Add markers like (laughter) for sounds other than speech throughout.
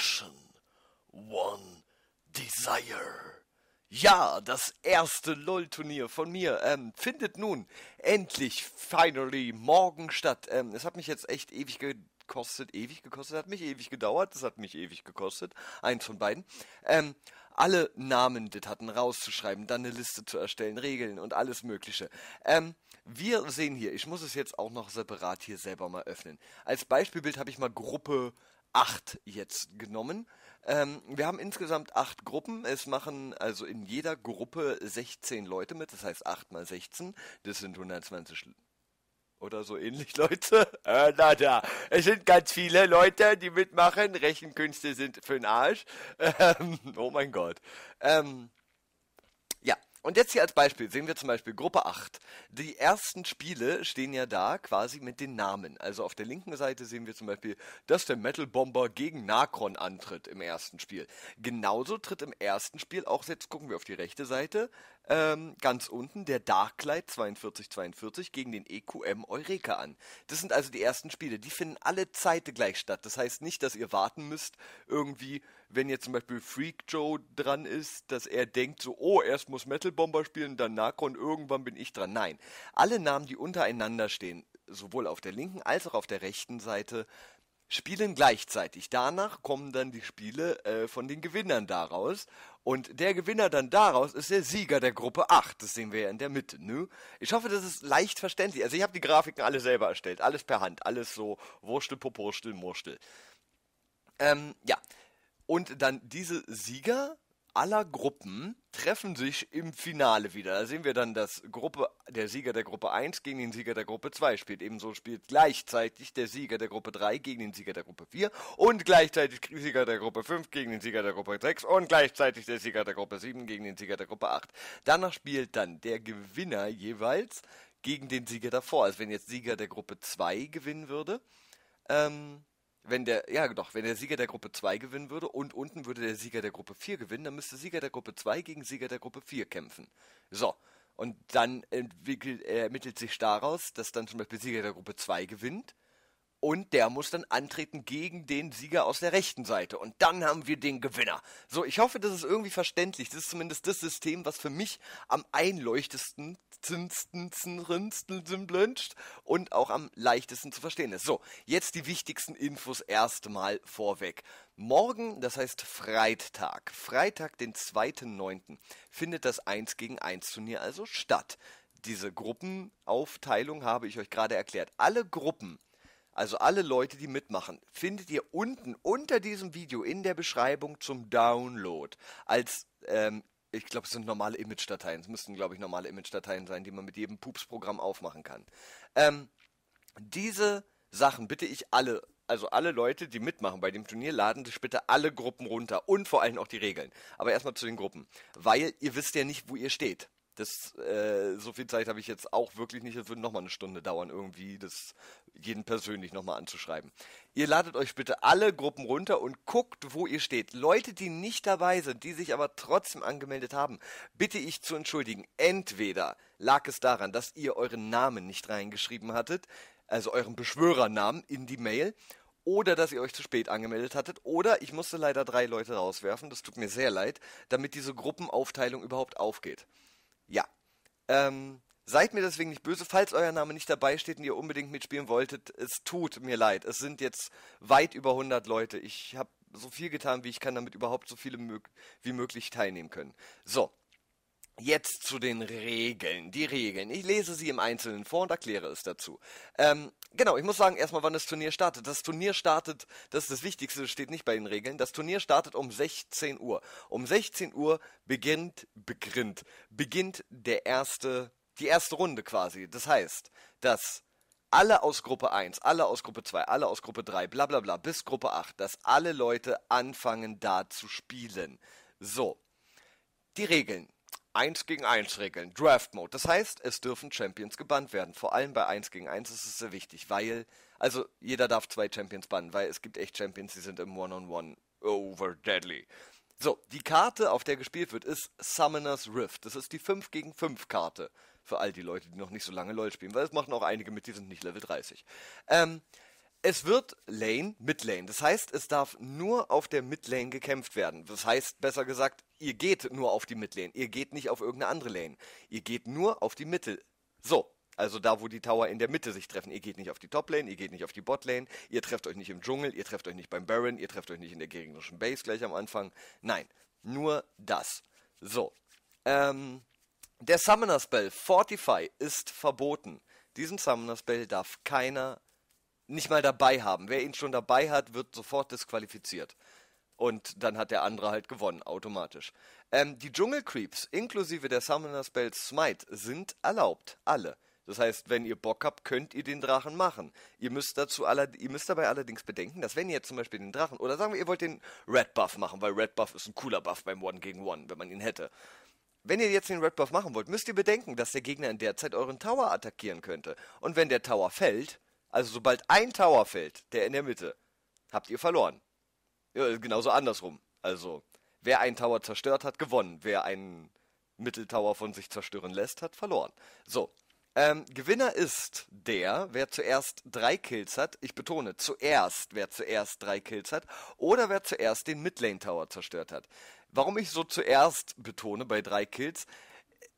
Passion, One Desire. Ja, das erste LOL-Turnier von mir ähm, findet nun endlich, finally, morgen statt. Ähm, es hat mich jetzt echt ewig gekostet, ewig gekostet, hat mich ewig gedauert, es hat mich ewig gekostet, eins von beiden. Ähm, alle Namen das hatten rauszuschreiben, dann eine Liste zu erstellen, Regeln und alles Mögliche. Ähm, wir sehen hier, ich muss es jetzt auch noch separat hier selber mal öffnen. Als Beispielbild habe ich mal Gruppe acht jetzt genommen. Ähm, wir haben insgesamt acht Gruppen. Es machen also in jeder Gruppe 16 Leute mit. Das heißt 8 mal 16. Das sind 120 oder so ähnlich, (laughs) Leute. Äh, na da, es sind ganz viele Leute, die mitmachen. Rechenkünste sind für den Arsch. (laughs) Ähm, oh mein Gott. Ähm, und jetzt hier als Beispiel sehen wir zum Beispiel Gruppe 8. Die ersten Spiele stehen ja da quasi mit den Namen. Also auf der linken Seite sehen wir zum Beispiel, dass der Metal Bomber gegen Nakron antritt im ersten Spiel. Genauso tritt im ersten Spiel auch, jetzt gucken wir auf die rechte Seite, ähm, ganz unten der Darklight 4242 gegen den EQM Eureka an. Das sind also die ersten Spiele. Die finden alle Zeiten gleich statt. Das heißt nicht, dass ihr warten müsst, irgendwie, wenn jetzt zum Beispiel Freak Joe dran ist, dass er denkt so, oh, erst muss Metal Bomber spielen, dann Nakron, irgendwann bin ich dran. Nein. Alle Namen, die untereinander stehen, sowohl auf der linken als auch auf der rechten Seite spielen gleichzeitig. Danach kommen dann die Spiele äh, von den Gewinnern daraus. Und der Gewinner dann daraus ist der Sieger der Gruppe 8. Das sehen wir ja in der Mitte. Ne? Ich hoffe, das ist leicht verständlich. Also ich habe die Grafiken alle selber erstellt. Alles per Hand. Alles so Wurstel, Popurstel, Murstel. Ähm, ja. Und dann diese Sieger aller Gruppen treffen sich im Finale wieder. Da sehen wir dann, dass Gruppe, der Sieger der Gruppe 1 gegen den Sieger der Gruppe 2 spielt. Ebenso spielt gleichzeitig der Sieger der Gruppe 3 gegen den Sieger der Gruppe 4 und gleichzeitig der Sieger der Gruppe 5 gegen den Sieger der Gruppe 6 und gleichzeitig der Sieger der Gruppe 7 gegen den Sieger der Gruppe 8. Danach spielt dann der Gewinner jeweils gegen den Sieger davor. Also wenn jetzt Sieger der Gruppe 2 gewinnen würde, ähm, wenn der, ja doch, wenn der Sieger der Gruppe 2 gewinnen würde und unten würde der Sieger der Gruppe 4 gewinnen, dann müsste Sieger der Gruppe 2 gegen Sieger der Gruppe 4 kämpfen. So. Und dann entwickelt, ermittelt sich daraus, dass dann zum Beispiel Sieger der Gruppe 2 gewinnt und der muss dann antreten gegen den Sieger aus der rechten Seite. Und dann haben wir den Gewinner. So, ich hoffe, das ist irgendwie verständlich. Das ist zumindest das System, was für mich am einleuchtesten und auch am leichtesten zu verstehen ist. So, jetzt die wichtigsten Infos erstmal vorweg. Morgen, das heißt Freitag, Freitag, den 2.9., findet das 1 gegen 1 Turnier also statt. Diese Gruppenaufteilung habe ich euch gerade erklärt. Alle Gruppen also alle Leute, die mitmachen, findet ihr unten unter diesem Video in der Beschreibung zum Download als ähm, ich glaube, es sind normale Image-Dateien. Es müssten, glaube ich, normale Image-Dateien sein, die man mit jedem Pups-Programm aufmachen kann. Ähm, diese Sachen bitte ich alle, also alle Leute, die mitmachen bei dem Turnier, laden sich bitte alle Gruppen runter und vor allem auch die Regeln. Aber erstmal zu den Gruppen, weil ihr wisst ja nicht, wo ihr steht das, äh, so viel Zeit habe ich jetzt auch wirklich nicht. Es würde nochmal eine Stunde dauern, irgendwie das jeden persönlich nochmal anzuschreiben. Ihr ladet euch bitte alle Gruppen runter und guckt, wo ihr steht. Leute, die nicht dabei sind, die sich aber trotzdem angemeldet haben, bitte ich zu entschuldigen. Entweder lag es daran, dass ihr euren Namen nicht reingeschrieben hattet, also euren Beschwörernamen in die Mail, oder dass ihr euch zu spät angemeldet hattet, oder ich musste leider drei Leute rauswerfen, das tut mir sehr leid, damit diese Gruppenaufteilung überhaupt aufgeht. Ja. Ähm, seid mir deswegen nicht böse, falls euer Name nicht dabei steht und ihr unbedingt mitspielen wolltet. Es tut mir leid. Es sind jetzt weit über 100 Leute. Ich habe so viel getan, wie ich kann, damit überhaupt so viele mög wie möglich teilnehmen können. So, Jetzt zu den Regeln. Die Regeln. Ich lese sie im Einzelnen vor und erkläre es dazu. Ähm, genau, ich muss sagen erstmal, wann das Turnier startet. Das Turnier startet, das ist das Wichtigste, das steht nicht bei den Regeln. Das Turnier startet um 16 Uhr. Um 16 Uhr beginnt, beginnt, beginnt der erste, die erste Runde quasi. Das heißt, dass alle aus Gruppe 1, alle aus Gruppe 2, alle aus Gruppe 3, bla bla bla, bis Gruppe 8, dass alle Leute anfangen da zu spielen. So. Die Regeln. 1 gegen 1 Regeln, Draft Mode. Das heißt, es dürfen Champions gebannt werden. Vor allem bei 1 gegen 1 ist es sehr wichtig, weil, also jeder darf zwei Champions bannen, weil es gibt echt Champions, die sind im One-on-One -on -One over deadly. So, die Karte, auf der gespielt wird, ist Summoner's Rift. Das ist die 5 gegen 5 Karte. Für all die Leute, die noch nicht so lange LOL spielen, weil es machen auch einige mit, die sind nicht Level 30. Ähm, es wird Lane, Midlane. Das heißt, es darf nur auf der Midlane gekämpft werden. Das heißt, besser gesagt, ihr geht nur auf die Midlane. Ihr geht nicht auf irgendeine andere Lane. Ihr geht nur auf die Mitte. So. Also da, wo die Tower in der Mitte sich treffen. Ihr geht nicht auf die Top-Lane, ihr geht nicht auf die Bot-Lane, ihr trefft euch nicht im Dschungel, ihr trefft euch nicht beim Baron, ihr trefft euch nicht in der gegnerischen Base gleich am Anfang. Nein, nur das. So. Ähm, der Summoner-Spell Fortify ist verboten. Diesen Summoner-Spell darf keiner nicht mal dabei haben. Wer ihn schon dabei hat, wird sofort disqualifiziert. Und dann hat der andere halt gewonnen, automatisch. Ähm, die Dschungelcreeps, inklusive der Summoner Spell Smite, sind erlaubt. Alle. Das heißt, wenn ihr Bock habt, könnt ihr den Drachen machen. Ihr müsst, dazu aller, ihr müsst dabei allerdings bedenken, dass wenn ihr jetzt zum Beispiel den Drachen, oder sagen wir, ihr wollt den Red Buff machen, weil Red Buff ist ein cooler Buff beim One gegen One, wenn man ihn hätte. Wenn ihr jetzt den Red Buff machen wollt, müsst ihr bedenken, dass der Gegner in der Zeit euren Tower attackieren könnte. Und wenn der Tower fällt, also sobald ein Tower fällt, der in der Mitte, habt ihr verloren. Ja, genauso andersrum. Also wer einen Tower zerstört hat, gewonnen. Wer einen Mitteltower von sich zerstören lässt, hat verloren. So. Ähm, Gewinner ist der, wer zuerst drei Kills hat. Ich betone, zuerst, wer zuerst drei Kills hat. Oder wer zuerst den Midlane Tower zerstört hat. Warum ich so zuerst betone bei drei Kills?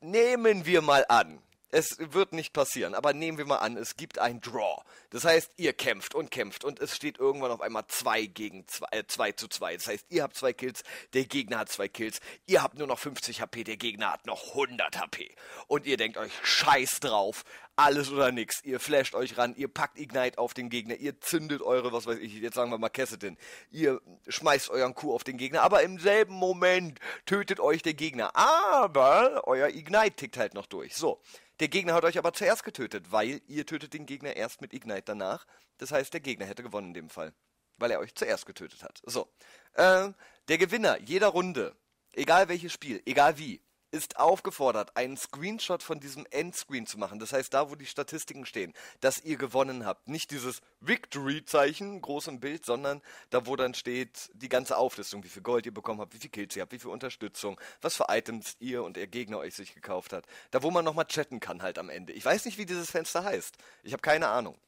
Nehmen wir mal an, es wird nicht passieren, aber nehmen wir mal an, es gibt ein Draw. Das heißt, ihr kämpft und kämpft und es steht irgendwann auf einmal 2 gegen 2 äh, zu 2. Das heißt, ihr habt 2 Kills, der Gegner hat 2 Kills, ihr habt nur noch 50 HP, der Gegner hat noch 100 HP. Und ihr denkt euch, scheiß drauf, alles oder nichts. Ihr flasht euch ran, ihr packt Ignite auf den Gegner, ihr zündet eure, was weiß ich, jetzt sagen wir mal Kessetin. Ihr schmeißt euren Kuh auf den Gegner, aber im selben Moment tötet euch der Gegner. Aber euer Ignite tickt halt noch durch. So. Der Gegner hat euch aber zuerst getötet, weil ihr tötet den Gegner erst mit Ignite danach. Das heißt, der Gegner hätte gewonnen in dem Fall. Weil er euch zuerst getötet hat. So. Äh, der Gewinner jeder Runde, egal welches Spiel, egal wie, ist aufgefordert, einen Screenshot von diesem Endscreen zu machen. Das heißt, da, wo die Statistiken stehen, dass ihr gewonnen habt. Nicht dieses Victory-Zeichen, groß im Bild, sondern da, wo dann steht die ganze Auflistung, wie viel Gold ihr bekommen habt, wie viel Kills ihr habt, wie viel Unterstützung, was für Items ihr und ihr Gegner euch sich gekauft hat. Da, wo man nochmal chatten kann halt am Ende. Ich weiß nicht, wie dieses Fenster heißt. Ich habe keine Ahnung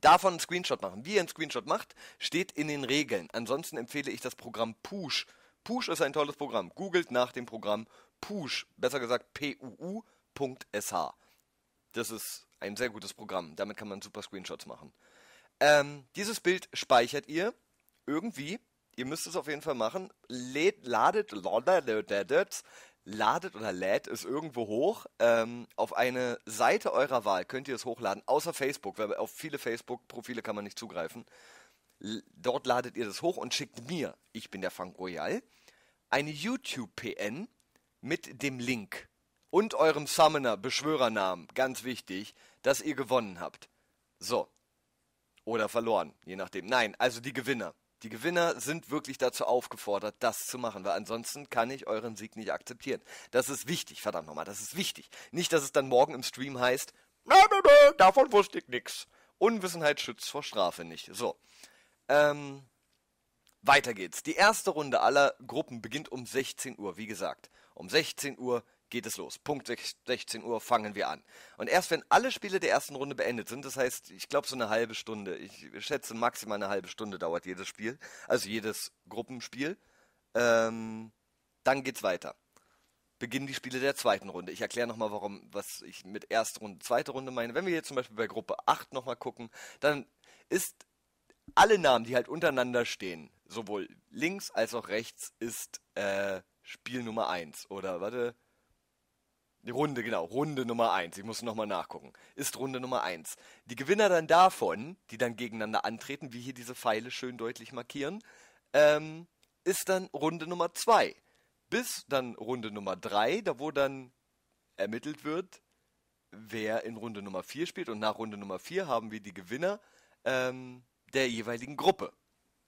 davon einen Screenshot machen. Wie ihr einen Screenshot macht, steht in den Regeln. Ansonsten empfehle ich das Programm Push. Push ist ein tolles Programm. Googelt nach dem Programm Push. Push, besser gesagt puu.sh. Das ist ein sehr gutes Programm. Damit kann man super Screenshots machen. Ähm, dieses Bild speichert ihr irgendwie. Ihr müsst es auf jeden Fall machen. Lädt, ladet, ladet, ladet oder lädt es irgendwo hoch. Ähm, auf eine Seite eurer Wahl könnt ihr es hochladen, außer Facebook, weil auf viele Facebook-Profile kann man nicht zugreifen. Dort ladet ihr das hoch und schickt mir, ich bin der Frank Royal, eine YouTube-PN mit dem Link und eurem Summoner, Beschwörernamen, ganz wichtig, dass ihr gewonnen habt. So. Oder verloren, je nachdem. Nein, also die Gewinner. Die Gewinner sind wirklich dazu aufgefordert, das zu machen, weil ansonsten kann ich euren Sieg nicht akzeptieren. Das ist wichtig, verdammt nochmal, das ist wichtig. Nicht, dass es dann morgen im Stream heißt, davon wusste ich nichts. Unwissenheit schützt vor Strafe nicht. So. Ähm, weiter geht's. Die erste Runde aller Gruppen beginnt um 16 Uhr, wie gesagt. Um 16 Uhr geht es los. Punkt 16 Uhr fangen wir an. Und erst wenn alle Spiele der ersten Runde beendet sind, das heißt, ich glaube so eine halbe Stunde, ich schätze maximal eine halbe Stunde dauert jedes Spiel, also jedes Gruppenspiel, ähm, dann geht's weiter. Beginnen die Spiele der zweiten Runde. Ich erkläre nochmal, warum, was ich mit erste Runde, zweite Runde meine. Wenn wir jetzt zum Beispiel bei Gruppe 8 nochmal gucken, dann ist alle Namen, die halt untereinander stehen, sowohl links als auch rechts, ist äh, Spiel Nummer 1 oder warte. Die Runde, genau, Runde Nummer 1. Ich muss nochmal nachgucken. Ist Runde Nummer 1. Die Gewinner dann davon, die dann gegeneinander antreten, wie hier diese Pfeile schön deutlich markieren, ähm, ist dann Runde Nummer 2. Bis dann Runde Nummer 3, da wo dann ermittelt wird, wer in Runde Nummer 4 spielt. Und nach Runde Nummer 4 haben wir die Gewinner ähm, der jeweiligen Gruppe.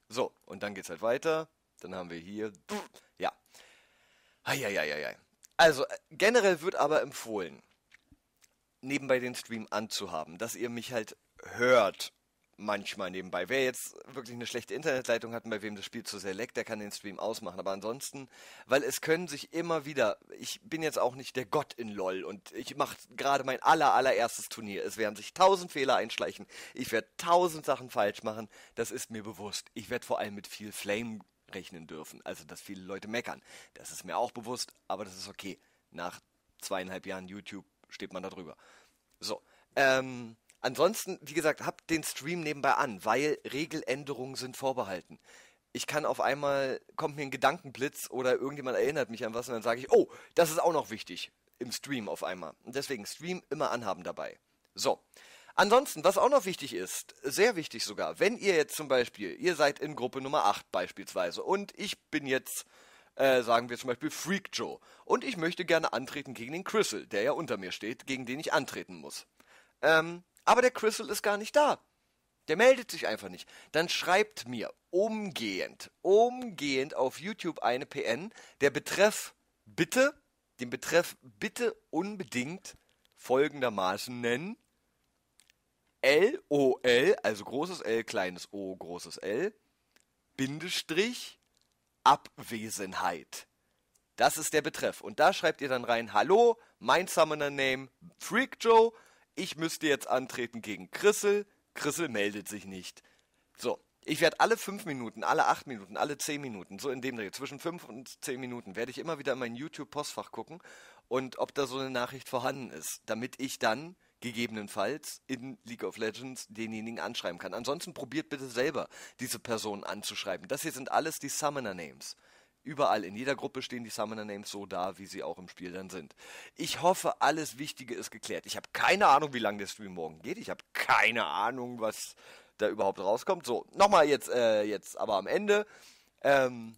So, und dann geht's halt weiter. Dann haben wir hier. Ja. Eieieiei. Also äh, generell wird aber empfohlen, nebenbei den Stream anzuhaben, dass ihr mich halt hört manchmal nebenbei. Wer jetzt wirklich eine schlechte Internetleitung hat, und bei wem das Spiel zu sehr leckt, der kann den Stream ausmachen. Aber ansonsten, weil es können sich immer wieder, ich bin jetzt auch nicht der Gott in LOL und ich mache gerade mein aller, allererstes Turnier. Es werden sich tausend Fehler einschleichen. Ich werde tausend Sachen falsch machen. Das ist mir bewusst. Ich werde vor allem mit viel Flame rechnen dürfen. Also, dass viele Leute meckern. Das ist mir auch bewusst, aber das ist okay. Nach zweieinhalb Jahren YouTube steht man da drüber. So. Ähm, ansonsten, wie gesagt, habt den Stream nebenbei an, weil Regeländerungen sind vorbehalten. Ich kann auf einmal, kommt mir ein Gedankenblitz oder irgendjemand erinnert mich an was und dann sage ich, oh, das ist auch noch wichtig im Stream auf einmal. Und deswegen Stream immer anhaben dabei. So. Ansonsten, was auch noch wichtig ist, sehr wichtig sogar, wenn ihr jetzt zum Beispiel, ihr seid in Gruppe Nummer 8 beispielsweise und ich bin jetzt, äh, sagen wir zum Beispiel Freak Joe und ich möchte gerne antreten gegen den Crystal, der ja unter mir steht, gegen den ich antreten muss. Ähm, aber der Crystal ist gar nicht da. Der meldet sich einfach nicht. Dann schreibt mir umgehend, umgehend auf YouTube eine PN, der Betreff bitte, den Betreff bitte unbedingt folgendermaßen nennen LOL, also großes L, kleines O, großes L, Bindestrich, Abwesenheit. Das ist der Betreff. Und da schreibt ihr dann rein, hallo, mein Summoner-Name, Freak Joe, ich müsste jetzt antreten gegen Chrissel, Chrissel meldet sich nicht. So, ich werde alle 5 Minuten, alle 8 Minuten, alle 10 Minuten, so in dem Dreh, zwischen 5 und 10 Minuten, werde ich immer wieder in mein YouTube-Postfach gucken und ob da so eine Nachricht vorhanden ist, damit ich dann gegebenenfalls in League of Legends denjenigen anschreiben kann. Ansonsten probiert bitte selber diese Person anzuschreiben. Das hier sind alles die Summoner Names. Überall in jeder Gruppe stehen die Summoner Names so da, wie sie auch im Spiel dann sind. Ich hoffe, alles Wichtige ist geklärt. Ich habe keine Ahnung, wie lange der Stream morgen geht. Ich habe keine Ahnung, was da überhaupt rauskommt. So, nochmal jetzt, äh, jetzt aber am Ende. Ähm,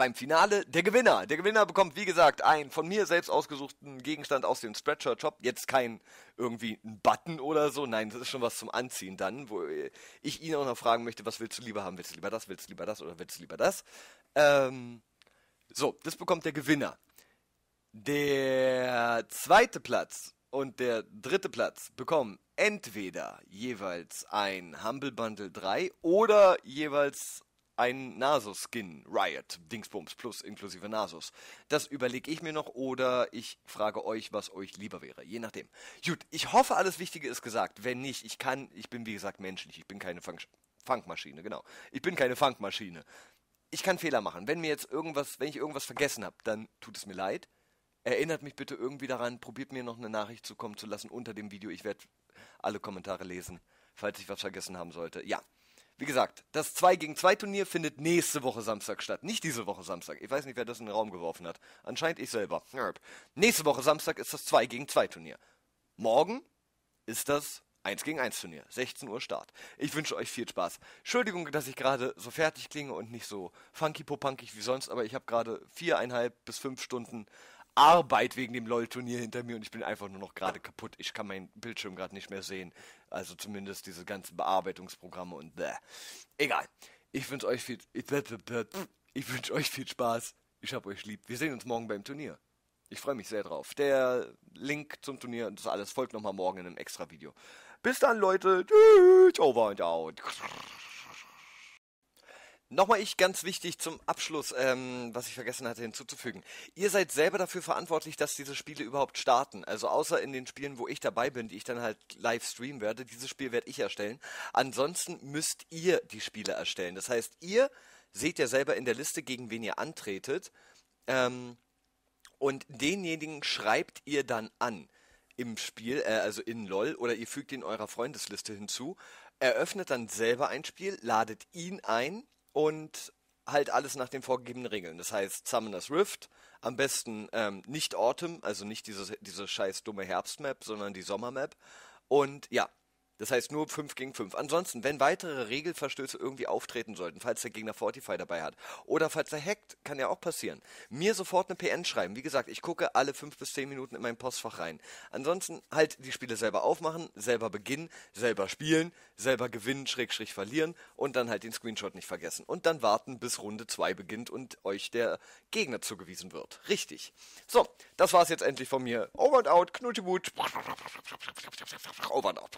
beim Finale der Gewinner. Der Gewinner bekommt, wie gesagt, einen von mir selbst ausgesuchten Gegenstand aus dem Spreadshirt-Shop. Jetzt kein irgendwie ein Button oder so. Nein, das ist schon was zum Anziehen dann, wo ich ihn auch noch fragen möchte, was willst du lieber haben? Willst du lieber das? Willst du lieber das? Oder willst du lieber das? Ähm, so, das bekommt der Gewinner. Der zweite Platz und der dritte Platz bekommen entweder jeweils ein Humble Bundle 3 oder jeweils ein Nasus-Skin, Riot, Dingsbums Plus inklusive Nasus. Das überlege ich mir noch oder ich frage euch, was euch lieber wäre, je nachdem. Gut, ich hoffe, alles Wichtige ist gesagt. Wenn nicht, ich kann, ich bin wie gesagt menschlich, ich bin keine Funkmaschine, genau. Ich bin keine Funkmaschine. Ich kann Fehler machen. Wenn mir jetzt irgendwas, wenn ich irgendwas vergessen habe, dann tut es mir leid. Erinnert mich bitte irgendwie daran, probiert mir noch eine Nachricht zukommen zu lassen unter dem Video. Ich werde alle Kommentare lesen, falls ich was vergessen haben sollte. Ja. Wie gesagt, das 2 gegen 2 Turnier findet nächste Woche Samstag statt. Nicht diese Woche Samstag. Ich weiß nicht, wer das in den Raum geworfen hat. Anscheinend ich selber. Nächste Woche Samstag ist das 2 gegen 2 Turnier. Morgen ist das 1 gegen 1 Turnier. 16 Uhr Start. Ich wünsche euch viel Spaß. Entschuldigung, dass ich gerade so fertig klinge und nicht so funky-popunkig wie sonst, aber ich habe gerade viereinhalb bis fünf Stunden Arbeit wegen dem LOL-Turnier hinter mir und ich bin einfach nur noch gerade kaputt. Ich kann meinen Bildschirm gerade nicht mehr sehen. Also zumindest diese ganzen Bearbeitungsprogramme und bäh. Egal. Ich wünsche euch viel. Ich wünsche euch viel Spaß. Ich hab euch lieb. Wir sehen uns morgen beim Turnier. Ich freue mich sehr drauf. Der Link zum Turnier und das alles folgt nochmal morgen in einem extra Video. Bis dann, Leute. Tschüss. Over and out. Nochmal ich, ganz wichtig zum Abschluss, ähm, was ich vergessen hatte hinzuzufügen. Ihr seid selber dafür verantwortlich, dass diese Spiele überhaupt starten. Also außer in den Spielen, wo ich dabei bin, die ich dann halt live streamen werde. Dieses Spiel werde ich erstellen. Ansonsten müsst ihr die Spiele erstellen. Das heißt, ihr seht ja selber in der Liste, gegen wen ihr antretet. Ähm, und denjenigen schreibt ihr dann an im Spiel, äh, also in LOL, oder ihr fügt ihn eurer Freundesliste hinzu, eröffnet dann selber ein Spiel, ladet ihn ein, und halt alles nach den vorgegebenen Regeln. Das heißt, Summoner's Rift, am besten ähm, nicht Autumn, also nicht diese, diese scheiß dumme Herbstmap, sondern die Sommermap. Und ja, das heißt nur 5 gegen 5. Ansonsten, wenn weitere Regelverstöße irgendwie auftreten sollten, falls der Gegner Fortify dabei hat oder falls er hackt, kann ja auch passieren. Mir sofort eine PN schreiben. Wie gesagt, ich gucke alle 5 bis 10 Minuten in mein Postfach rein. Ansonsten halt die Spiele selber aufmachen, selber beginnen, selber spielen, selber gewinnen, schräg, schräg verlieren und dann halt den Screenshot nicht vergessen. Und dann warten, bis Runde 2 beginnt und euch der Gegner zugewiesen wird. Richtig. So, das war's jetzt endlich von mir. Over and out, Knutibut. Over and out.